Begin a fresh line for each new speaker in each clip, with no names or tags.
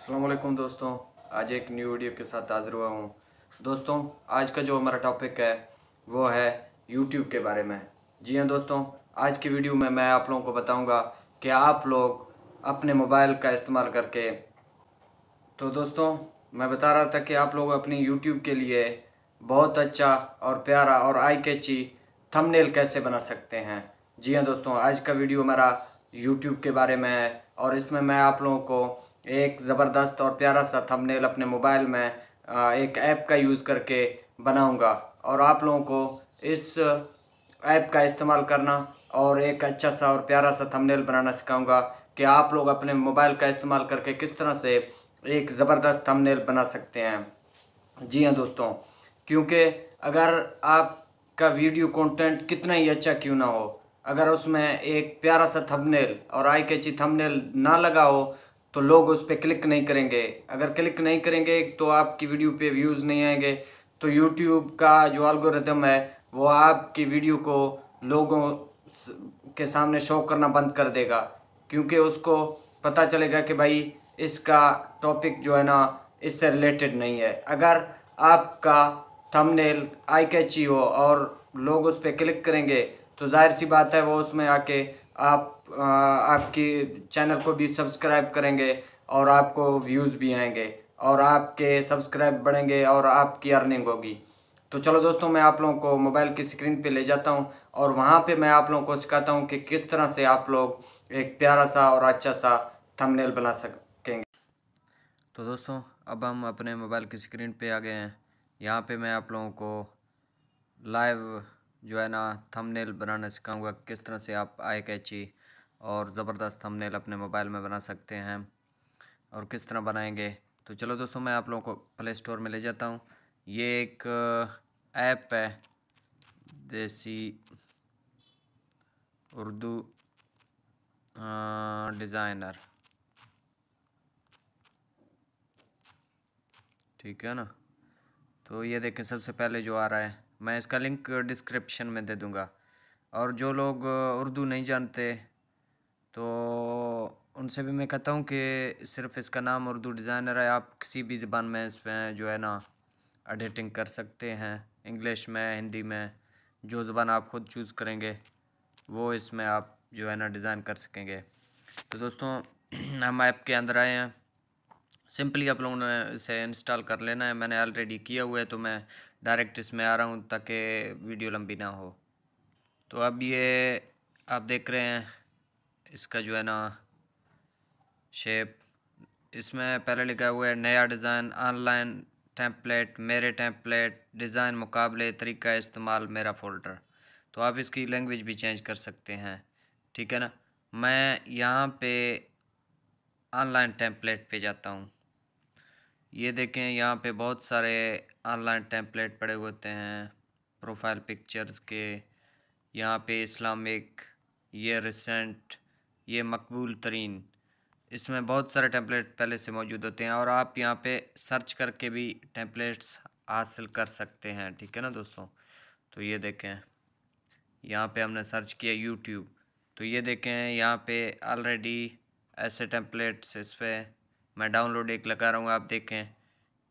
असलकुम दोस्तों आज एक न्यू वीडियो के साथ हाजिर हुआ हूँ दोस्तों आज का जो हमारा टॉपिक है वो है यूट्यूब के बारे में जी हाँ दोस्तों आज की वीडियो में मैं आप लोगों को बताऊँगा कि आप लोग अपने मोबाइल का इस्तेमाल करके तो दोस्तों मैं बता रहा था कि आप लोग अपनी यूट्यूब के लिए बहुत अच्छा और प्यारा और आई कैची थमनेल कैसे बना सकते हैं जी हाँ दोस्तों आज का वीडियो हमारा यूट्यूब के बारे में है और इसमें मैं आप लोगों को एक ज़बरदस्त और प्यारा सा थंबनेल अपने मोबाइल में एक ऐप का यूज़ करके बनाऊंगा और आप लोगों को इस ऐप का इस्तेमाल करना और एक अच्छा सा और प्यारा सा थंबनेल बनाना सिखाऊंगा कि आप लोग अपने मोबाइल का इस्तेमाल करके किस तरह से एक ज़बरदस्त थंबनेल बना सकते हैं जी हाँ दोस्तों क्योंकि अगर आपका वीडियो कॉन्टेंट कितना ही अच्छा क्यों ना हो अगर उसमें एक प्यारा सा थंबनेल और आई कैची थंबनेल ना लगा हो तो लोग उस पर क्लिक नहीं करेंगे अगर क्लिक नहीं करेंगे तो आपकी वीडियो पे व्यूज़ नहीं आएंगे तो यूट्यूब का जो अलगोरिदम है वो आपकी वीडियो को लोगों के सामने शो करना बंद कर देगा क्योंकि उसको पता चलेगा कि भाई इसका टॉपिक जो है ना इससे रिलेटेड नहीं है अगर आपका थंबनेल आई कैची हो और लोग उस पर क्लिक करेंगे तो जाहिर सी बात है वो उसमें आके आप आपके चैनल को भी सब्सक्राइब करेंगे और आपको व्यूज़ भी आएंगे और आपके सब्सक्राइब बढ़ेंगे और आपकी अर्निंग होगी तो चलो दोस्तों मैं आप लोगों को मोबाइल की स्क्रीन पे ले जाता हूँ और वहाँ पे मैं आप लोगों को सिखाता हूँ कि किस तरह से आप लोग एक प्यारा सा और अच्छा सा थंबनेल बना सकेंगे तो दोस्तों अब हम अपने मोबाइल की स्क्रीन पे आ गए हैं यहाँ पे मैं आप लोगों को लाइव जो है ना थंबनेल बनाना सिखाऊंगा किस तरह से आप आई कैची और ज़बरदस्त थंबनेल अपने मोबाइल में बना सकते हैं और किस तरह बनाएंगे तो चलो दोस्तों मैं आप लोगों को प्ले स्टोर में ले जाता हूँ ये एक ऐप है देसी उर्दू डिज़ाइनर ठीक है ना तो ये देखें सबसे पहले जो आ रहा है मैं इसका लिंक डिस्क्रिप्शन में दे दूँगा और जो लोग उर्दू नहीं जानते तो उनसे भी मैं कहता हूँ कि सिर्फ इसका नाम उर्दू डिज़ाइनर है आप किसी भी ज़बान में इसमें जो है ना एडिटिंग कर सकते हैं इंग्लिश में हिंदी में जो ज़बान आप खुद चूज़ करेंगे वो इसमें आप जो है ना डिज़ाइन कर सकेंगे तो दोस्तों हम ऐप के अंदर आए हैं सिंपली आप लोगों ने इसे इंस्टॉल कर लेना है मैंने ऑलरेडी किया हुआ है तो मैं डायरेक्ट इसमें आ रहा हूँ ताकि वीडियो लंबी ना हो तो अब ये आप देख रहे हैं इसका जो है ना शेप इसमें पहले लिखा हुआ है नया डिज़ाइन ऑनलाइन टेम्पलेट मेरे टेम्पलेट डिज़ाइन मुकाबले तरीका इस्तेमाल मेरा फ़ोल्डर तो आप इसकी लैंग्वेज भी चेंज कर सकते हैं ठीक है ना मैं यहाँ पे ऑनलाइन टेम्पलेट पे जाता हूँ ये देखें यहाँ पे बहुत सारे ऑनलाइन टेम्पलेट पड़े होते हैं प्रोफाइल पिक्चर्स के यहाँ पे इस्लामिक ये रिसेंट ये मकबूल तरीन इसमें बहुत सारे टेम्पलेट पहले से मौजूद होते हैं और आप यहाँ पे सर्च करके भी टेम्पलेट्स हासिल कर सकते हैं ठीक है ना दोस्तों तो ये देखें यहाँ पे हमने सर्च किया यूट्यूब तो ये देखें यहाँ पे ऑलरेडी ऐसे टेम्पलेट्स इस पर मैं डाउनलोड एक लगा रहा हूँ आप देखें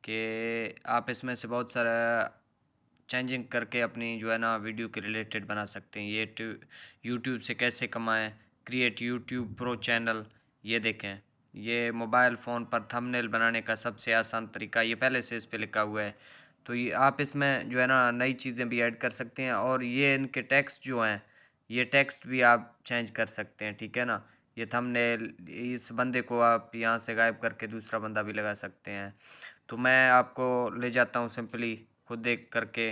कि आप इसमें से बहुत सारा चेंजिंग करके अपनी जो है ना वीडियो के रिलेटेड बना सकते हैं ये यूट्यूब से कैसे कमाएं क्रिएट यूट्यूब प्रो चैनल ये देखें ये मोबाइल फ़ोन पर थंबनेल बनाने का सबसे आसान तरीका ये पहले से इस पर लिखा हुआ है तो ये आप इसमें जो है ना नई चीज़ें भी ऐड कर सकते हैं और ये इनके टेक्स्ट जो हैं ये टेक्स्ट भी आप चेंज कर सकते हैं ठीक है ना ये थंबनेल इस बंदे को आप यहाँ से गायब करके दूसरा बंदा भी लगा सकते हैं तो मैं आपको ले जाता हूँ सिंपली खुद देख करके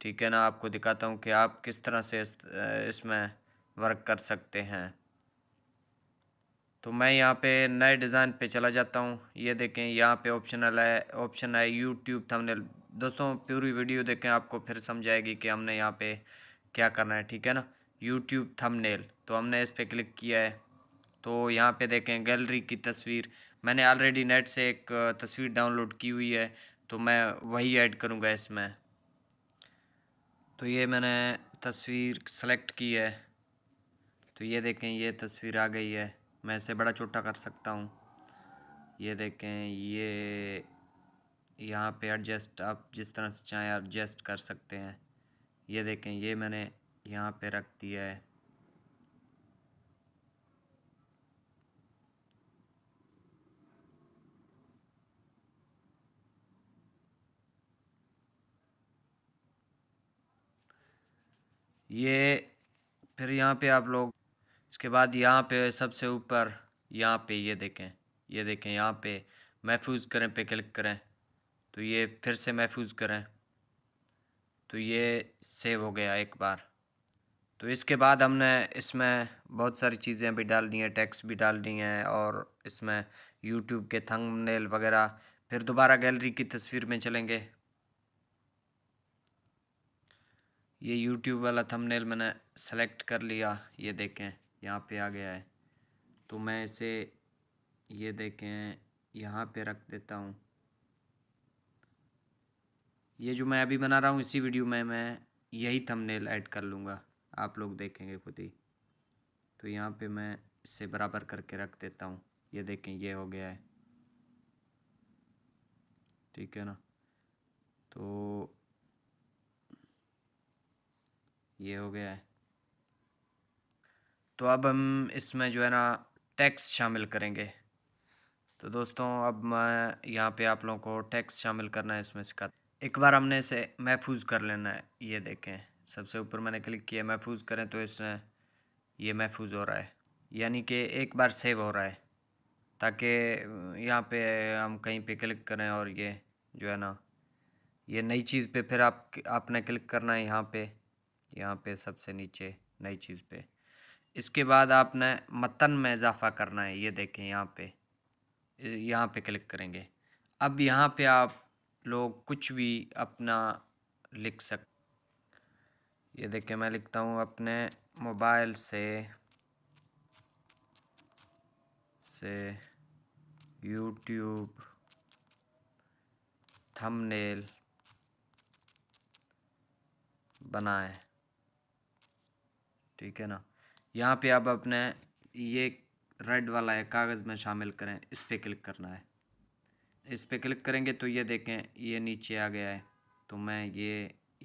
ठीक है ना आपको दिखाता हूँ कि आप किस तरह से इस, इसमें वर्क कर सकते हैं तो मैं यहाँ पे नए डिज़ाइन पे चला जाता हूँ ये देखें यहाँ पे ऑप्शनल है ऑप्शन है यूट्यूब थंबनेल दोस्तों प्यूरी वीडियो देखें आपको फिर समझ आएगी कि हमने यहाँ पे क्या करना है ठीक है ना यूट्यूब थंबनेल तो हमने इस पर क्लिक किया है तो यहाँ पे देखें गैलरी की तस्वीर मैंने ऑलरेडी नेट से एक तस्वीर डाउनलोड की हुई है तो मैं वही ऐड करूँगा इसमें तो ये मैंने तस्वीर सेलेक्ट की है तो ये देखें ये तस्वीर आ गई है मैं इसे बड़ा छोटा कर सकता हूँ ये देखें ये यहाँ पे एडजस्ट आप जिस तरह से चाहें एडजस्ट कर सकते हैं ये देखें ये मैंने यहाँ पे रख दिया है ये फिर यहाँ पे आप लोग इसके बाद यहाँ पे सबसे ऊपर यहाँ पे ये देखें ये देखें यहाँ पे महफूज करें पे क्लिक करें तो ये फिर से महफूज करें तो ये सेव हो गया एक बार तो इसके बाद हमने इसमें बहुत सारी चीज़ें भी डालनी हैं टैक्स भी डालनी है और इसमें यूट्यूब के थंबनेल वगैरह फिर दोबारा गैलरी की तस्वीर में चलेंगे ये यूट्यूब वाला थंबनेल मैंने सेलेक्ट कर लिया ये देखें यहाँ पे आ गया है तो मैं इसे ये देखें यहाँ पे रख देता हूँ ये जो मैं अभी बना रहा हूँ इसी वीडियो में मैं यही थंबनेल ऐड कर लूँगा आप लोग देखेंगे खुद ही तो यहाँ पे मैं इसे बराबर करके रख देता हूँ ये देखें ये हो गया है ठीक है ना तो ये हो गया है तो अब हम इसमें जो है ना टैक्स शामिल करेंगे तो दोस्तों अब मैं यहाँ पे आप लोगों को टैक्स शामिल करना है इसमें इसका एक बार हमने इसे महफूज कर लेना है ये देखें सबसे ऊपर मैंने क्लिक किया महफूज करें तो इसमें ये महफूज हो रहा है यानी कि एक बार सेव हो रहा है ताकि यहाँ पे हम कहीं पे क्लिक करें और ये जो है ना ये नई चीज़ पे फिर आप आपने क्लिक करना है यहाँ पे यहाँ पे सबसे नीचे नई चीज़ पे इसके बाद आपने मतन में इजाफ़ा करना है ये देखें यहाँ पे यहाँ पे क्लिक करेंगे अब यहाँ पे आप लोग कुछ भी अपना लिख सकते ये देखिए मैं लिखता हूँ अपने मोबाइल से से यूट्यूब थंबनेल बनाएं ठीक है ना यहाँ पे आप अपने ये रेड वाला है कागज़ में शामिल करें इस पर क्लिक करना है इस पर क्लिक करेंगे तो ये देखें ये नीचे आ गया है तो मैं ये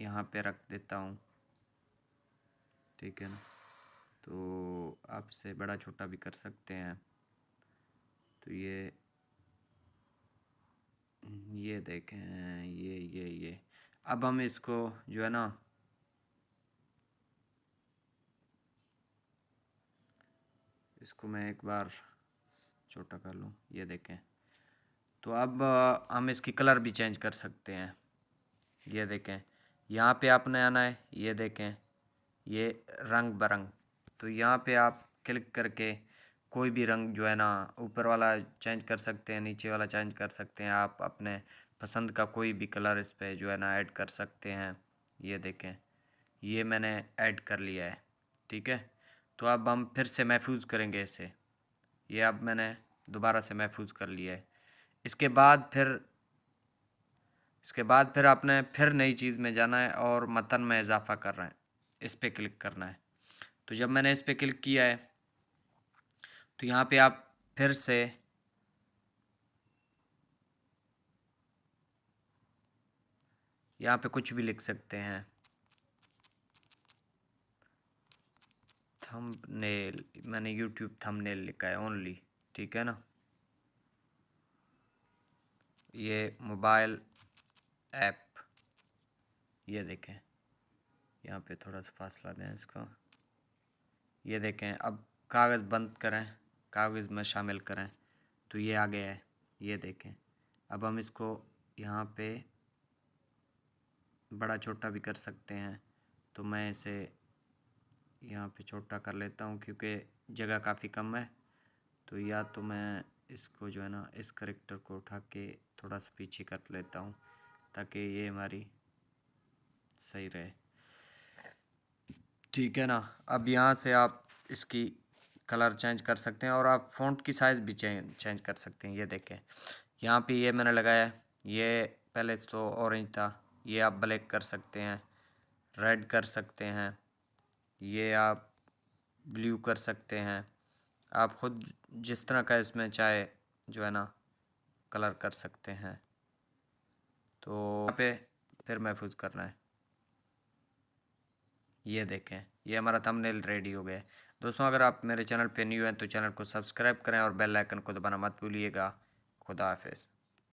यहाँ पे रख देता हूँ ठीक है ना तो आप इसे बड़ा छोटा भी कर सकते हैं तो ये ये देखें ये ये ये अब हम इसको जो है ना इसको मैं एक बार छोटा कर लूँ ये देखें तो अब हम इसकी कलर भी चेंज कर सकते हैं ये देखें यहाँ पे आपने आना है ये देखें ये रंग बरंग तो यहाँ पे आप क्लिक करके कोई भी रंग जो है ना ऊपर वाला चेंज कर सकते हैं नीचे वाला चेंज कर सकते हैं आप अपने पसंद का कोई भी कलर इस पर जो है ना ऐड कर सकते हैं ये देखें ये मैंने ऐड कर लिया है ठीक है तो अब हम फिर से महफूज करेंगे इसे ये अब मैंने दोबारा से महफूज कर लिया है इसके बाद फिर इसके बाद फिर आपने फिर नई चीज़ में जाना है और मतन में इजाफ़ा कर रहे हैं इस पर क्लिक करना है तो जब मैंने इस पर क्लिक किया है तो यहाँ पे आप फिर से यहाँ पे कुछ भी लिख सकते हैं थंबनेल मैंने यूट्यूब थंबनेल लिखा है ओनली ठीक है ना ये मोबाइल ऐप ये देखें यहाँ पे थोड़ा सा फासला दें इसको ये देखें अब कागज़ बंद करें कागज़ में शामिल करें तो ये आ गया है ये देखें अब हम इसको यहाँ पे बड़ा छोटा भी कर सकते हैं तो मैं इसे यहाँ पे छोटा कर लेता हूँ क्योंकि जगह काफ़ी कम है तो या तो मैं इसको जो है ना इस करेक्टर को उठा के थोड़ा सा पीछे कर लेता हूँ ताकि ये हमारी सही रहे ठीक है ना अब यहाँ से आप इसकी कलर चेंज कर सकते हैं और आप फ़ॉन्ट की साइज़ भी चें चेंज कर सकते हैं ये देखें यहाँ पे ये मैंने लगाया ये पहले तो ऑरेंज था ये आप ब्लैक कर सकते हैं रेड कर सकते हैं ये आप ब्लू कर सकते हैं आप खुद जिस तरह का इसमें चाहे जो है ना कलर कर सकते हैं तो यहाँ पे फिर महफूज करना है ये देखें ये हमारा थंबनेल रेडी हो गया दोस्तों अगर आप मेरे चैनल पे न्यू हैं तो चैनल को सब्सक्राइब करें और बेल आइकन को दबाना मत भूलिएगा खुदा हाफिज़